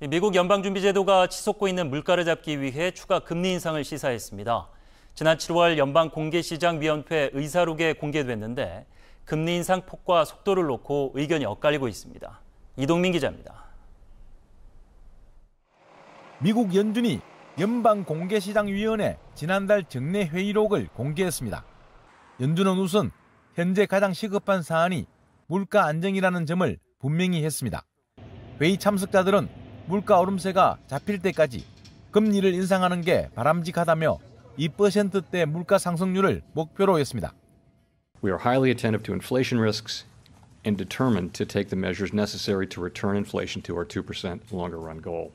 미국 연방준비제도가 치솟고 있는 물가를 잡기 위해 추가 금리 인상을 시사했습니다. 지난 7월 연방공개시장위원회 의사록에 공개됐는데 금리 인상 폭과 속도를 놓고 의견이 엇갈리고 있습니다. 이동민 기자입니다. 미국 연준이 연방공개시장위원회 지난달 정례 회의록을 공개했습니다. 연준은 우선 현재 가장 시급한 사안이 물가 안정이라는 점을 분명히 했습니다. 회의 참석자들은 물가 오름세가 잡힐 때까지 금리를 인상하는 게 바람직하다며 2%대 물가 상승률을 목표로 했습니다. We are highly attentive to inflation risks and determined to take the measures necessary to return inflation to our 2% longer run goal.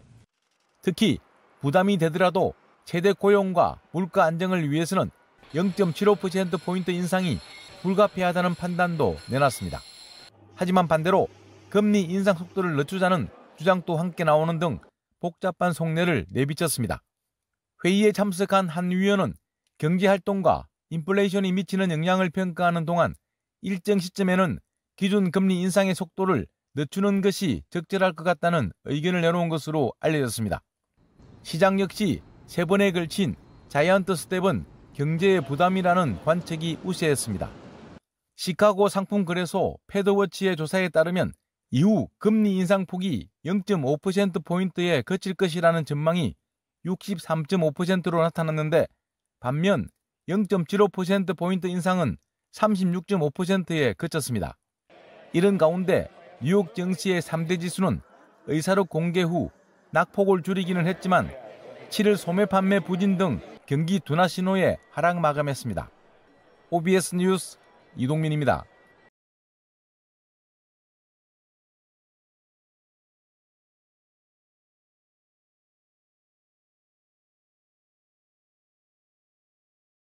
특히 부담이 되더라도 최대 고용과 물가 안정을 위해서는 0.75%포인트 인상이 불가피하다는 판단도 내놨습니다. 하지만 반대로 금리 인상 속도를 늦추자는 주장도 함께 나오는 등 복잡한 속내를 내비쳤습니다. 회의에 참석한 한 위원은 경제활동과 인플레이션이 미치는 영향을 평가하는 동안 일정 시점에는 기준 금리 인상의 속도를 늦추는 것이 적절할 것 같다는 의견을 내놓은 것으로 알려졌습니다. 시장 역시 세 번에 걸친 자이언트 스텝은 경제의 부담이라는 관측이 우세했습니다. 시카고 상품거래소 패드워치의 조사에 따르면 이후 금리 인상 폭이 0.5%포인트에 그칠 것이라는 전망이 63.5%로 나타났는데 반면 0.75%포인트 인상은 36.5%에 그쳤습니다. 이런 가운데 뉴욕 증시의 3대 지수는 의사로 공개 후 낙폭을 줄이기는 했지만 7일 소매 판매 부진 등 경기 둔화 신호에 하락 마감했습니다. OBS 뉴스 이동민입니다.